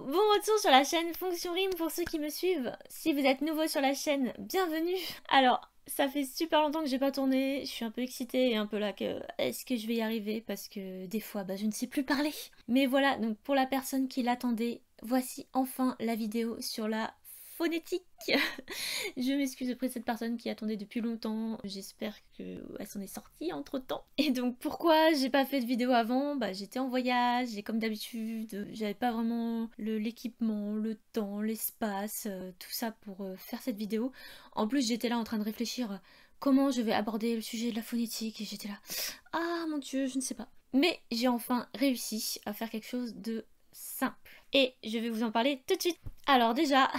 Bon retour sur la chaîne Fonction Rime pour ceux qui me suivent. Si vous êtes nouveau sur la chaîne, bienvenue Alors, ça fait super longtemps que j'ai pas tourné, je suis un peu excitée et un peu là que est-ce que je vais y arriver parce que des fois bah, je ne sais plus parler. Mais voilà, donc pour la personne qui l'attendait, voici enfin la vidéo sur la phonétique. je m'excuse auprès de cette personne qui attendait depuis longtemps. J'espère qu'elle s'en est sortie entre temps. Et donc pourquoi j'ai pas fait de vidéo avant Bah j'étais en voyage et comme d'habitude, j'avais pas vraiment l'équipement, le, temps, l'espace, euh, tout ça pour euh, faire cette vidéo. En plus j'étais là en train de réfléchir euh, comment je vais aborder le sujet de la phonétique et j'étais là. Ah mon dieu, je ne sais pas. Mais j'ai enfin réussi à faire quelque chose de simple. Et je vais vous en parler tout de suite. Alors déjà,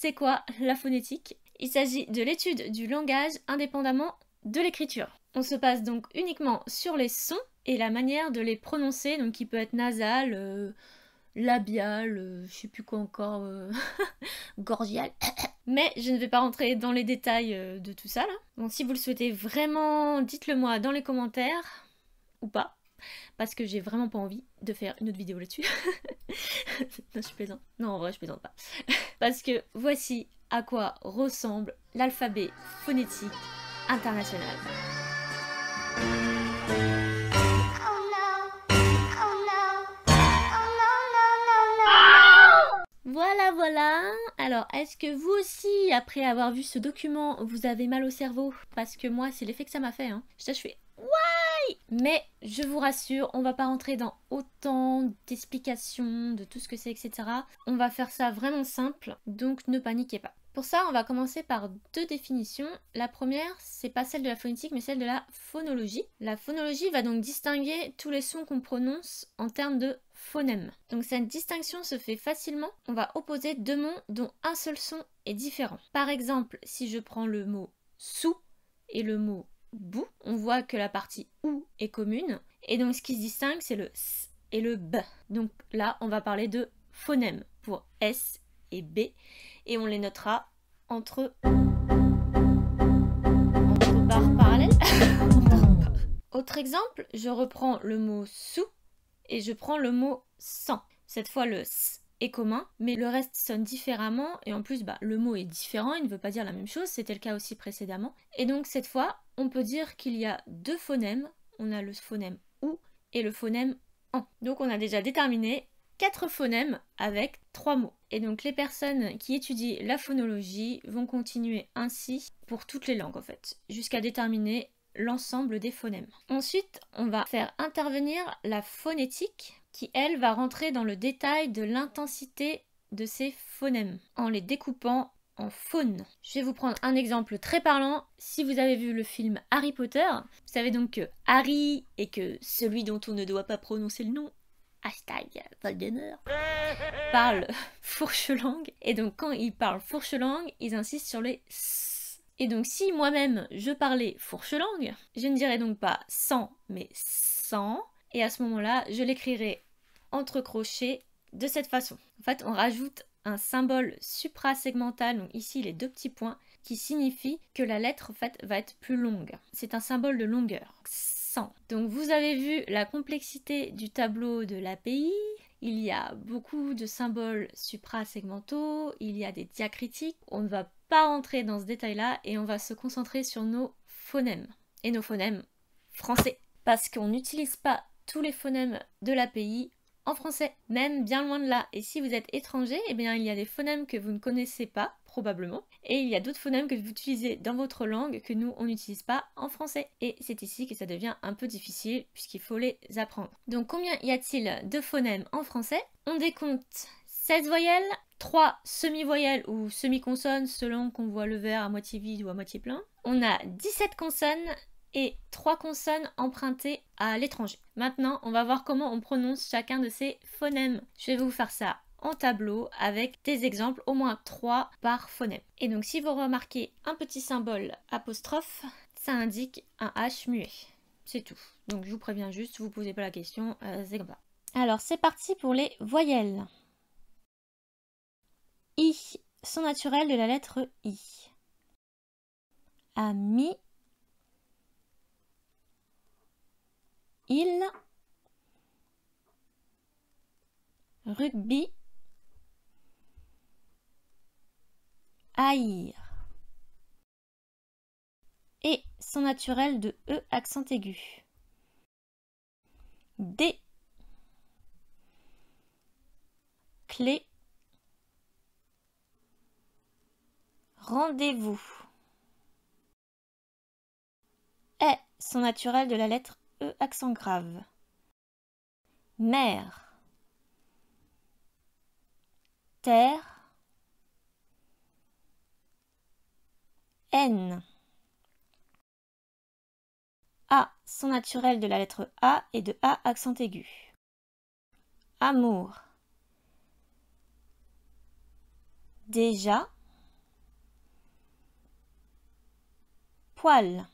c'est quoi la phonétique Il s'agit de l'étude du langage indépendamment de l'écriture. On se passe donc uniquement sur les sons et la manière de les prononcer, donc qui peut être nasal, euh, labial, euh, je sais plus quoi encore, euh, gorgial. Mais je ne vais pas rentrer dans les détails de tout ça là. Donc si vous le souhaitez vraiment, dites-le moi dans les commentaires ou pas parce que j'ai vraiment pas envie de faire une autre vidéo là-dessus. non, je plaisante. Non, en vrai, je plaisante pas. parce que voici à quoi ressemble l'alphabet phonétique international. Voilà, voilà. Alors, est-ce que vous aussi, après avoir vu ce document, vous avez mal au cerveau Parce que moi, c'est l'effet que ça m'a fait. Hein. Je, je fais Waouh mais je vous rassure, on va pas rentrer dans autant d'explications de tout ce que c'est, etc. On va faire ça vraiment simple, donc ne paniquez pas. Pour ça, on va commencer par deux définitions. La première, c'est pas celle de la phonétique, mais celle de la phonologie. La phonologie va donc distinguer tous les sons qu'on prononce en termes de phonèmes. Donc cette distinction se fait facilement. On va opposer deux mots dont un seul son est différent. Par exemple, si je prends le mot sous et le mot on voit que la partie OU est commune. Et donc ce qui se distingue, c'est le S et le B. Donc là, on va parler de phonèmes pour S et B. Et on les notera entre... barres parallèles. Autre exemple, je reprends le mot SOU et je prends le mot sans. Cette fois, le S est commun, mais le reste sonne différemment et en plus, bah, le mot est différent, il ne veut pas dire la même chose, c'était le cas aussi précédemment. Et donc cette fois, on peut dire qu'il y a deux phonèmes. On a le phonème OU et le phonème en Donc on a déjà déterminé quatre phonèmes avec trois mots. Et donc les personnes qui étudient la phonologie vont continuer ainsi pour toutes les langues en fait, jusqu'à déterminer l'ensemble des phonèmes. Ensuite, on va faire intervenir la phonétique qui, elle, va rentrer dans le détail de l'intensité de ces phonèmes en les découpant en faune. Je vais vous prendre un exemple très parlant. Si vous avez vu le film Harry Potter, vous savez donc que Harry et que celui dont on ne doit pas prononcer le nom, hashtag Voldemort, parle fourche langue. Et donc quand il parle fourche langue, il insiste sur les s. Et donc si moi-même je parlais fourche langue, je ne dirais donc pas sans, mais sans. Et à ce moment-là, je l'écrirai entre crochets de cette façon. En fait, on rajoute un symbole suprasegmental, donc ici les deux petits points, qui signifie que la lettre fait, va être plus longue. C'est un symbole de longueur. 100. Donc vous avez vu la complexité du tableau de l'API, il y a beaucoup de symboles suprasegmentaux, il y a des diacritiques, on ne va pas rentrer dans ce détail-là et on va se concentrer sur nos phonèmes et nos phonèmes français parce qu'on n'utilise pas tous les phonèmes de l'API en français, même bien loin de là. Et si vous êtes étranger, eh bien il y a des phonèmes que vous ne connaissez pas, probablement, et il y a d'autres phonèmes que vous utilisez dans votre langue que nous on n'utilise pas en français. Et c'est ici que ça devient un peu difficile puisqu'il faut les apprendre. Donc combien y a-t-il de phonèmes en français On décompte 16 voyelles, 3 semi-voyelles ou semi-consonnes selon qu'on voit le verre à moitié vide ou à moitié plein. On a 17 consonnes, et trois consonnes empruntées à l'étranger. Maintenant, on va voir comment on prononce chacun de ces phonèmes. Je vais vous faire ça en tableau avec des exemples, au moins trois par phonème. Et donc si vous remarquez un petit symbole apostrophe, ça indique un H muet. C'est tout. Donc je vous préviens juste, vous ne posez pas la question, euh, c'est comme ça. Alors c'est parti pour les voyelles. I, son naturel de la lettre I. Ami, il, rugby, haïr. Et son naturel de E accent aigu. D, clé, rendez-vous. est son naturel de la lettre E accent grave. Mer. Terre. N. A, son naturel de la lettre A et de A accent aigu. Amour. Déjà. Poil.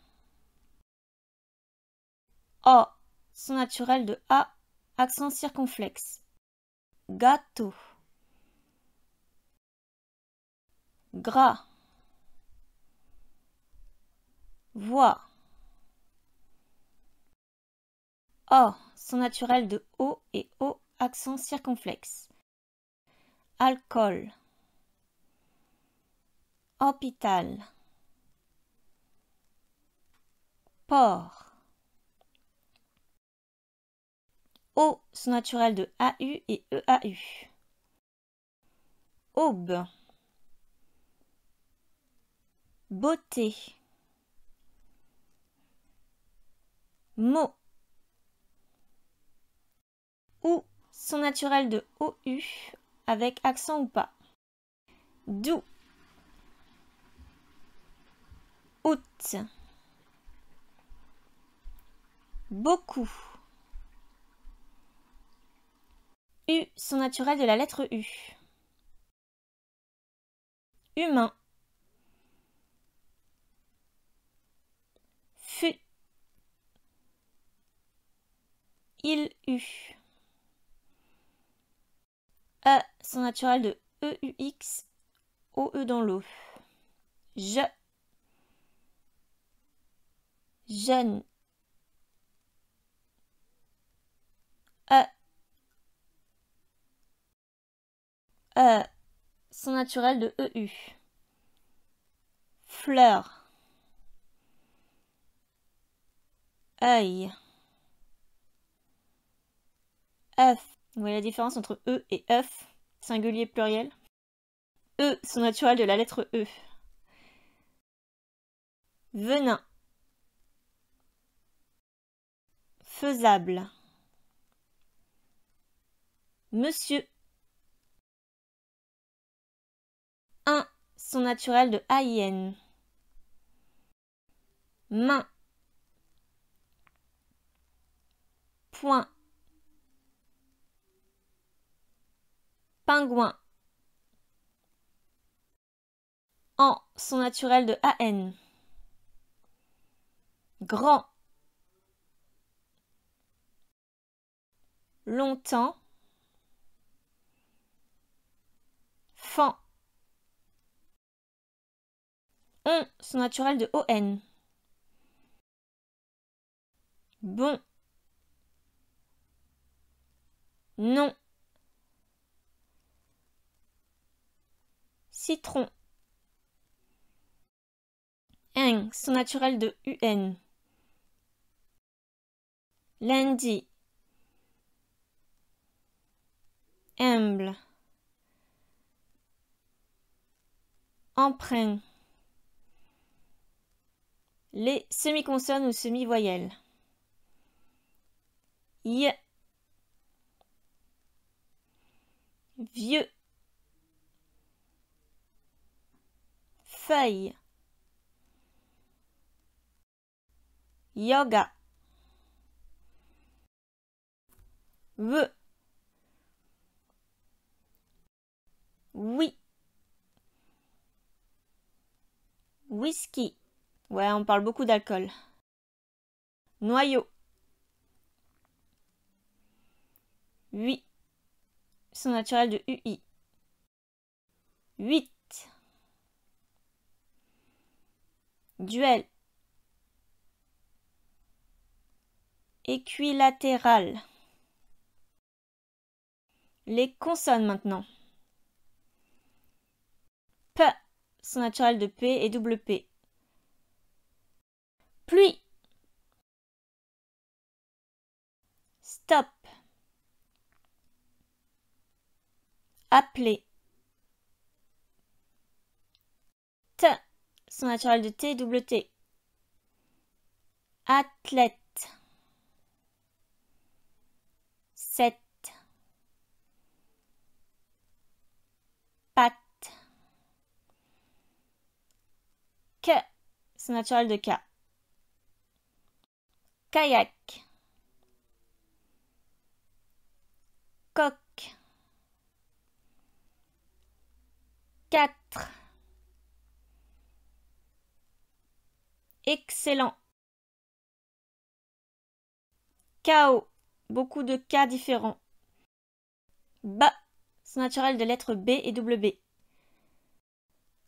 O, son naturel de A, accent circonflexe. Gâteau. Gras. Voix. O, son naturel de O et O, accent circonflexe. Alcool. Hôpital. Port. O sont naturels de AU et EAU. Aube. Beauté. Mot. Ou sont naturels de OU avec accent ou pas. Doux. Août. Beaucoup. U son naturel de la lettre U. Humain. Fut. Il U. E son naturel de e, X. O, E dans l'eau. Je. Jeune. E E, son naturel de EU. Fleur. œil, œuf. Vous voyez la différence entre E et œuf, singulier pluriel E son naturel de la lettre E. Venin. Faisable. Monsieur. 1. Son naturel de A Main. Point. Pingouin. En. Son naturel de A Grand. Longtemps. Fan. On, son naturel de ON. Bon. Non. Citron. Un, son naturel de UN. Lundi. Humble. Emprunt les semi-consonnes ou semi-voyelles. Y, vieux, feuille, yoga, w, oui, whisky. Ouais, on parle beaucoup d'alcool. Noyau. Huit. Son naturel de UI. Huit. Duel. Équilatéral. Les consonnes maintenant. P, son naturel de P et double P pluie. Stop. Appeler. T. Son naturel de T, double T. Athlète. Sept. Patte. Que. Son naturel de K kayak coque quatre excellent chaos beaucoup de cas différents bas c'est naturel de lettres B et W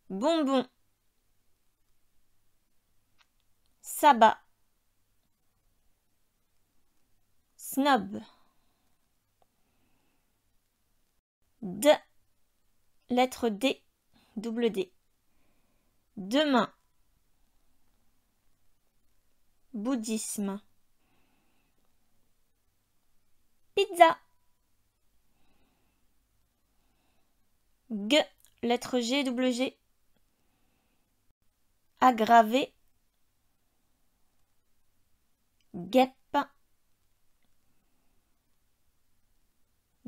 bonbon saba. snob. D, lettre D, double D. Demain. Bouddhisme. Pizza. G, lettre G, double G. Aggravé.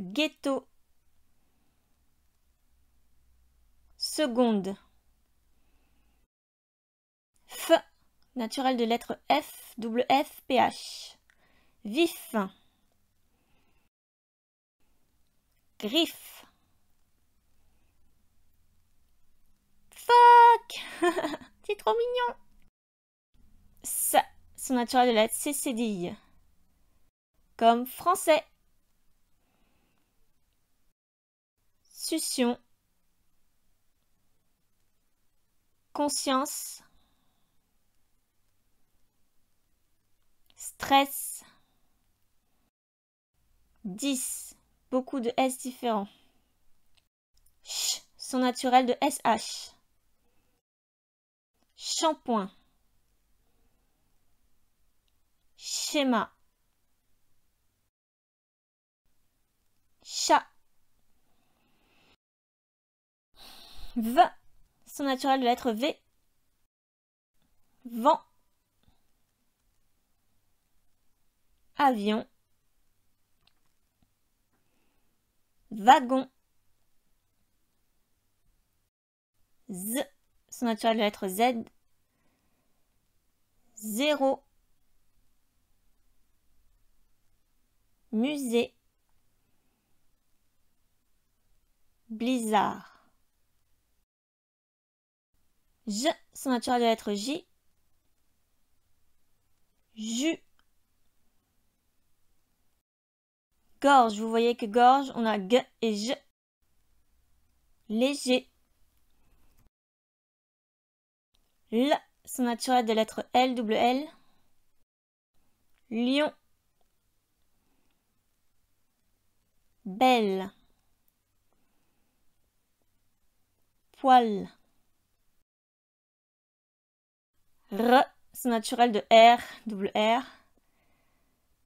ghetto. Seconde. F, naturel de lettre F, double F, PH. Vif. Griffe. Fuck C'est trop mignon ça son naturel de lettre C, cédille. Comme français. Conscience. Stress. 10. Beaucoup de S différents. Ch, son naturel de SH. Shampoing. Schéma. V. Son naturel de lettre V. Vent. Avion. Wagon. Z. Son naturel de lettre Z. Zéro. Musée. Blizzard. J, son naturel de la lettre J. Ju. Gorge, vous voyez que gorge, on a G et J. Léger. L, son naturel de lettre L, double L. Lion. Belle. Poil. R, son naturel de R, double R.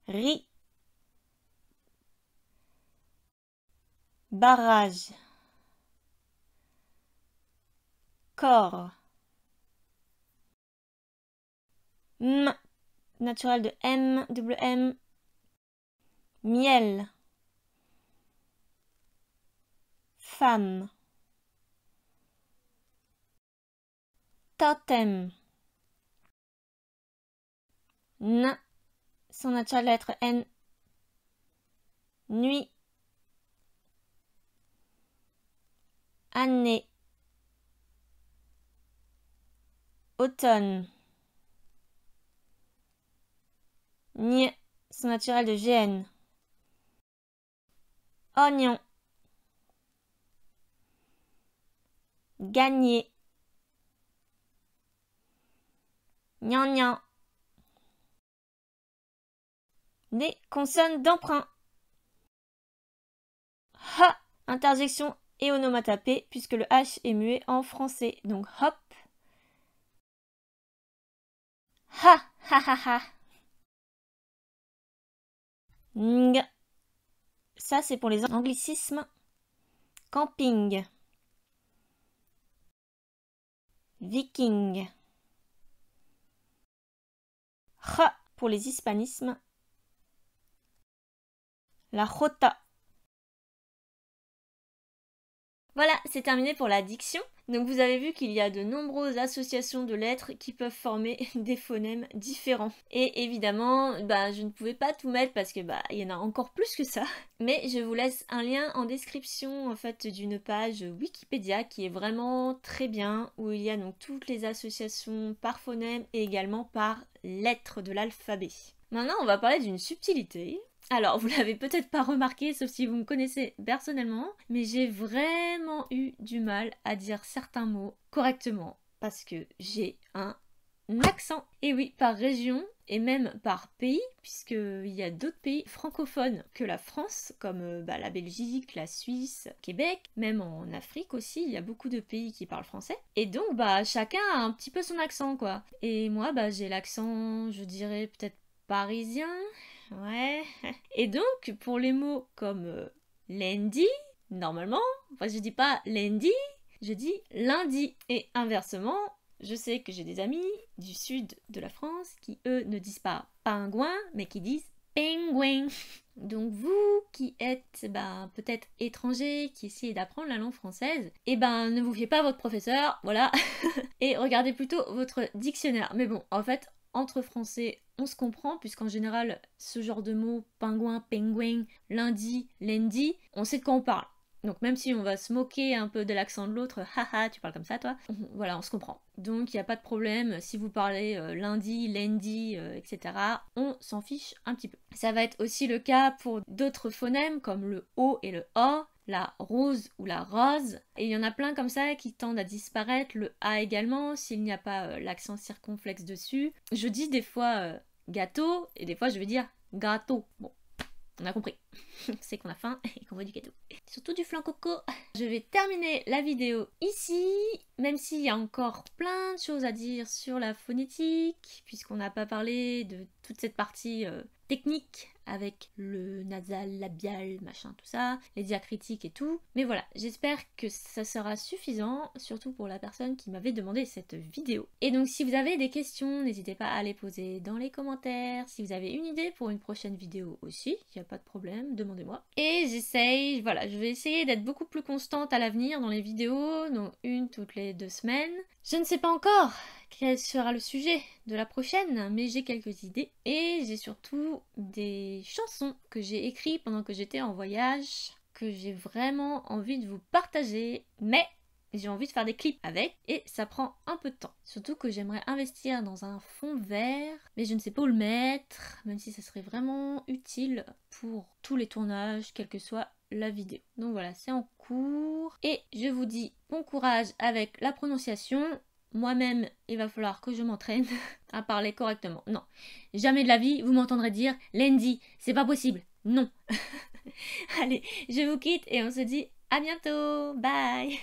RI. Barrage. Corps. M, naturel de M, double M. Miel. Femme. Totem. N. Son naturel de lettre N. Nuit. Année. Automne. N. Son naturel de GN. Oignon. Gagné. Gnan Né, consonne, d'emprunt. Ha, interjection et onomatopée, puisque le H est muet en français, donc hop. Ha, ha, ha, ha. Ng. Ça, c'est pour les anglicismes. Camping. Viking. Ha, pour les hispanismes. La rota. Voilà, c'est terminé pour la diction. Donc vous avez vu qu'il y a de nombreuses associations de lettres qui peuvent former des phonèmes différents. Et évidemment, bah, je ne pouvais pas tout mettre parce que bah il y en a encore plus que ça. Mais je vous laisse un lien en description en fait d'une page Wikipédia qui est vraiment très bien où il y a donc toutes les associations par phonème et également par lettres de l'alphabet. Maintenant, on va parler d'une subtilité alors, vous l'avez peut-être pas remarqué, sauf si vous me connaissez personnellement, mais j'ai vraiment eu du mal à dire certains mots correctement parce que j'ai un accent. Et oui, par région et même par pays, puisqu'il y a d'autres pays francophones que la France, comme euh, bah, la Belgique, la Suisse, Québec, même en Afrique aussi, il y a beaucoup de pays qui parlent français. Et donc, bah, chacun a un petit peu son accent, quoi. Et moi, bah, j'ai l'accent, je dirais peut-être parisien, Ouais. Et donc, pour les mots comme euh, lundi, normalement, enfin, je dis pas lundi, je dis lundi. Et inversement, je sais que j'ai des amis du sud de la France qui, eux, ne disent pas pingouin, mais qui disent pingouin. Donc vous qui êtes ben, peut-être étranger, qui essayez d'apprendre la langue française, eh ben ne vous fiez pas à votre professeur, voilà, et regardez plutôt votre dictionnaire. Mais bon, en fait, entre Français, on se comprend, puisqu'en général, ce genre de mots, pingouin, penguin, lundi, lundi, on sait de quoi on parle. Donc même si on va se moquer un peu de l'accent de l'autre, haha, tu parles comme ça toi, voilà, on se comprend. Donc il n'y a pas de problème si vous parlez euh, lundi, lundi, euh, etc. On s'en fiche un petit peu. Ça va être aussi le cas pour d'autres phonèmes comme le O et le O, la rose ou la rose. Et il y en a plein comme ça qui tendent à disparaître, le A également, s'il n'y a pas euh, l'accent circonflexe dessus. Je dis des fois euh, gâteau et des fois je veux dire gâteau. Bon, on a compris. c'est qu'on a faim et qu'on voit du gâteau. Surtout du flanc coco. Je vais terminer la vidéo ici, même s'il y a encore plein de choses à dire sur la phonétique, puisqu'on n'a pas parlé de toute cette partie euh, technique avec le nasal, labial, machin, tout ça, les diacritiques et tout. Mais voilà, j'espère que ça sera suffisant, surtout pour la personne qui m'avait demandé cette vidéo. Et donc si vous avez des questions, n'hésitez pas à les poser dans les commentaires. Si vous avez une idée pour une prochaine vidéo aussi, il n'y a pas de problème, de demandez-moi. Et j'essaye, voilà, je vais essayer d'être beaucoup plus constante à l'avenir dans les vidéos, donc une toutes les deux semaines. Je ne sais pas encore quel sera le sujet de la prochaine, mais j'ai quelques idées. Et j'ai surtout des chansons que j'ai écrites pendant que j'étais en voyage, que j'ai vraiment envie de vous partager. Mais j'ai envie de faire des clips avec et ça prend un peu de temps. Surtout que j'aimerais investir dans un fond vert, mais je ne sais pas où le mettre, même si ça serait vraiment utile pour tous les tournages, Quelle que soit la vidéo. Donc voilà, c'est en cours. Et je vous dis bon courage avec la prononciation. Moi-même, il va falloir que je m'entraîne à parler correctement. Non, jamais de la vie, vous m'entendrez dire lundi, c'est pas possible. Non. Allez, je vous quitte et on se dit à bientôt. Bye.